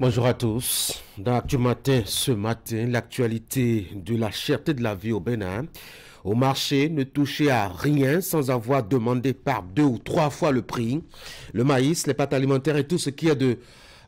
Bonjour à tous. Dans Actu Matin, ce matin, l'actualité de la cherté de la vie au Bénin. Hein. Au marché, ne touchez à rien sans avoir demandé par deux ou trois fois le prix. Le maïs, les pâtes alimentaires et tout ce qui est de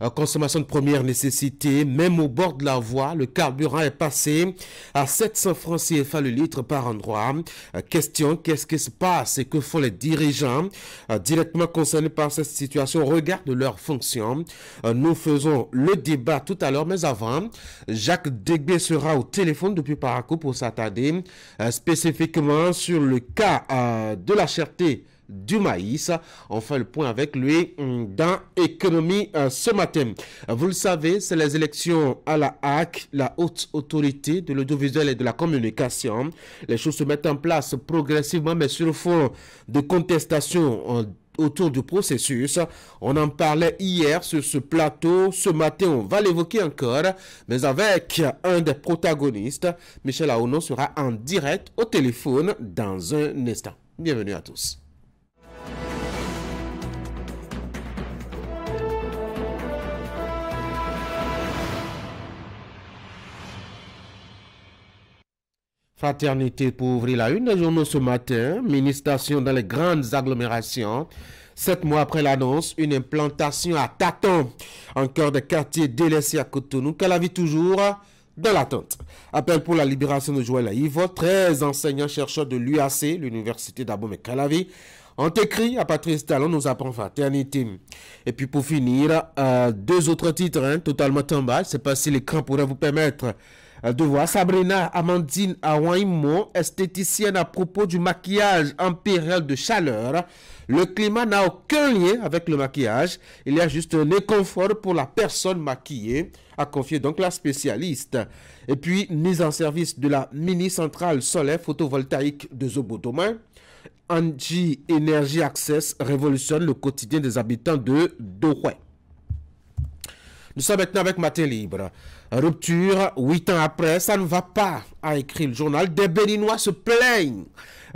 euh, consommation de première nécessité, même au bord de la voie, le carburant est passé à 700 francs CFA le litre par endroit. Euh, question, qu'est-ce qui se passe et que font les dirigeants euh, directement concernés par cette situation au regard de leurs fonctions Nous faisons le débat tout à l'heure, mais avant, Jacques Degbé sera au téléphone depuis Paracou pour s'attarder spécifiquement sur le cas de la cherté du maïs. On fait le point avec lui hum, dans Économie euh, ce matin. Vous le savez, c'est les élections à la HAC, la haute autorité de l'audiovisuel et de la communication. Les choses se mettent en place progressivement, mais sur le fond de contestation euh, autour du processus. On en parlait hier sur ce plateau. Ce matin, on va l'évoquer encore, mais avec un des protagonistes. Michel Aouno sera en direct au téléphone dans un instant. Bienvenue à tous. Fraternité pour ouvrir la une des journaux ce matin, ministration dans les grandes agglomérations. Sept mois après l'annonce, une implantation à Taton, en cœur de quartier délaissé à Cotonou, qu'elle toujours dans l'attente. Appel pour la libération de Joël Aïvo, 13 enseignants-chercheurs de l'UAC, l'université d'Abome Calavi, ont écrit à Patrice Talon, nous apprend fraternité. Et puis pour finir, euh, deux autres titres, hein, totalement en bas, sais pas si l'écran pourrait vous permettre euh, Devoir Sabrina Amandine Awaimon, esthéticienne à propos du maquillage en péril de chaleur. Le climat n'a aucun lien avec le maquillage. Il y a juste un confort pour la personne maquillée, a confié donc la spécialiste. Et puis, mise en service de la mini-centrale solaire photovoltaïque de Zobodomain. Angie Energy Access révolutionne le quotidien des habitants de Douai. Nous sommes maintenant avec Matin Libre. Rupture, huit ans après, ça ne va pas, a écrit le journal. Des Béninois se plaignent.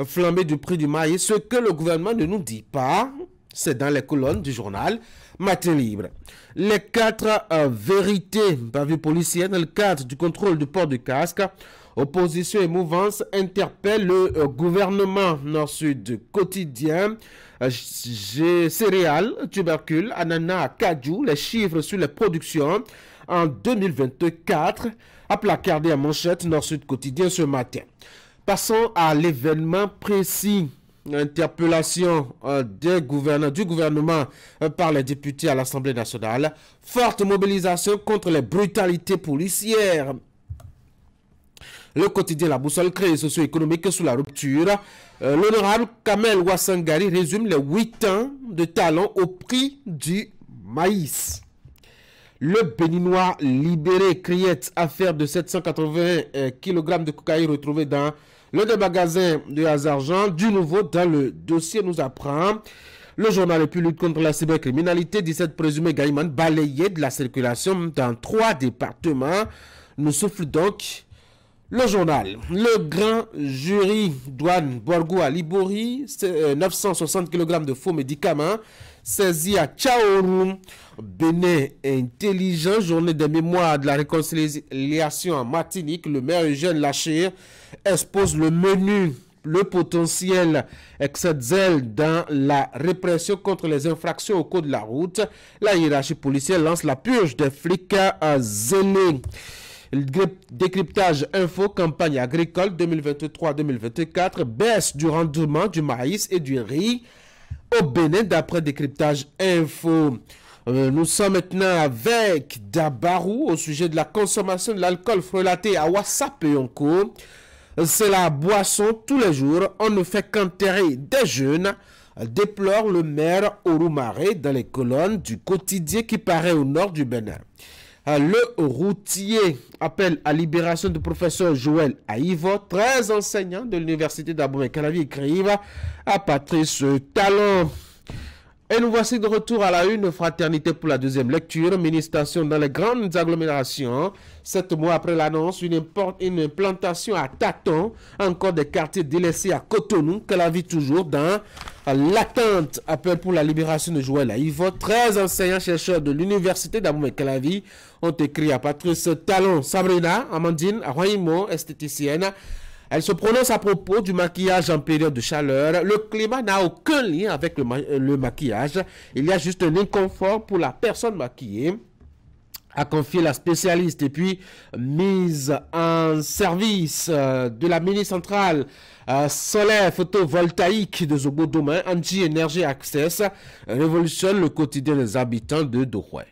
Flambée du prix du maïs, ce que le gouvernement ne nous dit pas, c'est dans les colonnes du journal Matin Libre. Les quatre euh, vérités vérités, vue policière dans le cadre du contrôle du port du casque, opposition et mouvance interpellent le euh, gouvernement nord-sud quotidien. Euh, céréales, tubercules, ananas, cajou, les chiffres sur les productions en 2024, à placardé à manchette Nord-Sud quotidien ce matin. Passons à l'événement précis. Interpellation euh, du gouvernement euh, par les députés à l'Assemblée nationale. Forte mobilisation contre les brutalités policières. Le quotidien La Boussole crée socio-économique sous la rupture. Euh, l'honorable Kamel Ouassangari résume les 8 ans de talent au prix du maïs. Le Béninois libéré criette affaire de 780 euh, kg de cocaïne retrouvée dans le des magasins de Hazargent. Du nouveau, dans le dossier, nous apprend le journal Le plus lutte contre la cybercriminalité. 17 présumés Gaïman balayés de la circulation dans trois départements. Nous souffle donc le journal. Le grand jury douane Borgo à Libori, 960 kg de faux médicaments saisie à Tchaourou. Bénin, intelligent, journée de mémoire de la réconciliation en Martinique, le maire Eugène Laché expose le menu le potentiel zèle dans la répression contre les infractions au cours de la route. La hiérarchie policière lance la purge des flics à Zéné. Décryptage info campagne agricole 2023-2024 baisse du rendement du maïs et du riz au Bénin d'après décryptage info. Euh, nous sommes maintenant avec Dabarou au sujet de la consommation de l'alcool frelaté à WhatsApp C'est la boisson tous les jours. On ne fait qu'enterrer des jeunes déplore le maire Oroumare dans les colonnes du quotidien qui paraît au nord du Bénin. Euh, le routier appelle à libération du professeur Joël Aïvo, 13 enseignants de l'université d'Abomey-Calavi et à Patrice Talon. Et nous voici de retour à la une fraternité pour la deuxième lecture. Ministration dans les grandes agglomérations. Sept mois après l'annonce, une, une, implantation à Taton, encore des quartiers délaissés à Cotonou, que la vit toujours dans l'attente. Appel pour la libération de Joël Aïvo. 13 enseignants-chercheurs de l'université d'Amoumé calavi ont écrit à Patrice Talon, Sabrina, Amandine, Royimo, esthéticienne, elle se prononce à propos du maquillage en période de chaleur. Le climat n'a aucun lien avec le, maquillage. Il y a juste un inconfort pour la personne maquillée a confié la spécialiste et puis mise en service euh, de la mini centrale euh, solaire photovoltaïque de Zobo anti Energy Access, révolutionne le quotidien des habitants de Douai.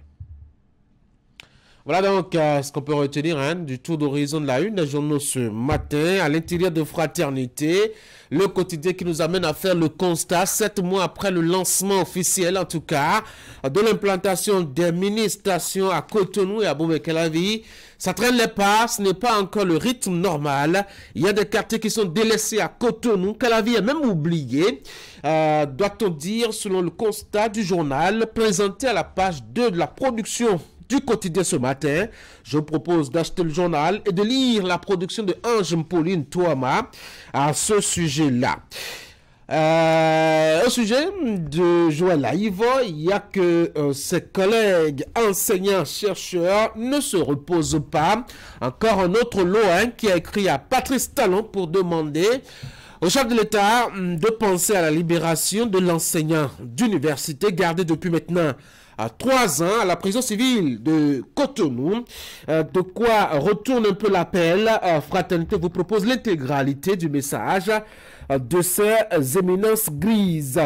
Voilà donc euh, ce qu'on peut retenir hein, du tour d'horizon de la une des journaux ce matin. À l'intérieur de Fraternité, le quotidien qui nous amène à faire le constat, sept mois après le lancement officiel en tout cas, de l'implantation des mini à Cotonou et à Boumekelavi. Ça traîne les pas, ce n'est pas encore le rythme normal. Il y a des quartiers qui sont délaissés à Cotonou, Calavi est même oublié. Euh, doit-on dire, selon le constat du journal présenté à la page 2 de la production quotidien ce matin. Je propose d'acheter le journal et de lire la production de Ange Pauline Toama à ce sujet-là. Euh, au sujet de Joël Aïvo, il y a que euh, ses collègues enseignants-chercheurs ne se reposent pas. Encore un autre Loin qui a écrit à Patrice Talon pour demander au chef de l'État hum, de penser à la libération de l'enseignant d'université gardé depuis maintenant trois ans à la prison civile de Cotonou. Euh, de quoi retourne un peu l'appel. Euh, fraternité vous propose l'intégralité du message euh, de ces éminences grises.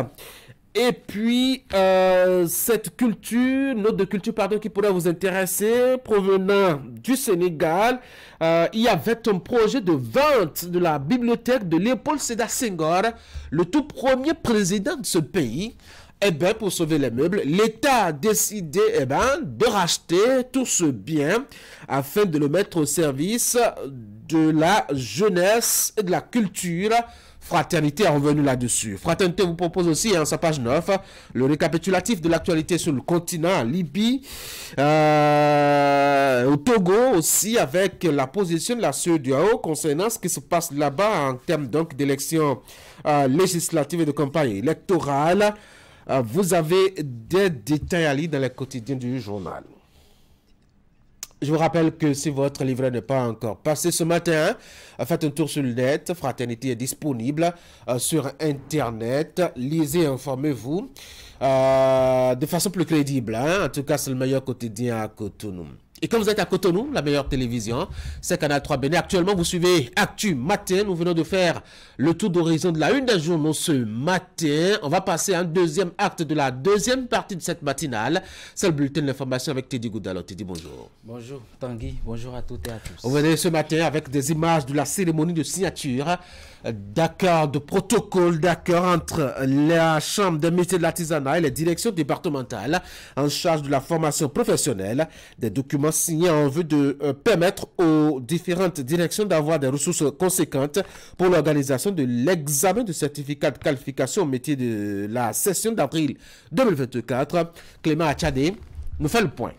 Et puis, cette culture, note de culture, pardon, qui pourrait vous intéresser, provenant du Sénégal, il y avait un projet de vente de la bibliothèque de Léopold seda Senghor, le tout premier président de ce pays eh bien, pour sauver les meubles, l'État a décidé eh ben, de racheter tout ce bien afin de le mettre au service de la jeunesse et de la culture. Fraternité est revenu là-dessus. Fraternité vous propose aussi, en hein, sa page 9, le récapitulatif de l'actualité sur le continent, Libye, euh, au Togo aussi, avec la position de la CEDEAO concernant ce qui se passe là-bas en termes donc d'élections euh, législatives et de campagne électorale. Euh, vous avez des détails à lire dans le quotidien du journal. Je vous rappelle que si votre livret n'est pas encore passé ce matin, euh, faites un tour sur le net. Fraternité est disponible euh, sur Internet. Lisez, informez-vous de façon plus crédible. Hein. En tout cas, c'est le meilleur quotidien à Cotonou. Et comme vous êtes à Cotonou, la meilleure télévision, c'est Canal 3 Bénin. Actuellement, vous suivez Actu Matin. Nous venons de faire le tour d'horizon de la une d'un journaux ce matin. On va passer à un deuxième acte de la deuxième partie de cette matinale. C'est le bulletin de l'information avec Teddy Goudalot. Teddy, bonjour. Bonjour Tanguy, bonjour à toutes et à tous. On venait ce matin avec des images de la cérémonie de signature d'accord de protocole d'accord entre la Chambre des métiers de l'artisanat et les directions départementales en charge de la formation professionnelle des documents signé en vue de euh, permettre aux différentes directions d'avoir des ressources conséquentes pour l'organisation de l'examen de certificat de qualification au métier de la session d'avril 2024. Clément Achadé nous fait le point.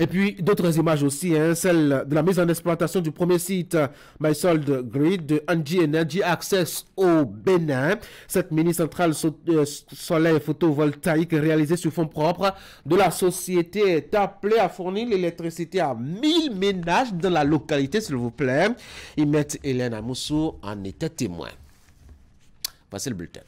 Et puis d'autres images aussi, hein, celle de la mise en exploitation du premier site MySold Grid de Angie Energy Access au Bénin. Cette mini centrale soleil euh, solaire photovoltaïque réalisée sur fonds propres de la société est appelée à fournir l'électricité à 1000 ménages dans la localité, s'il vous plaît. mettent Hélène Amoussou en était témoin. Passez le bulletin.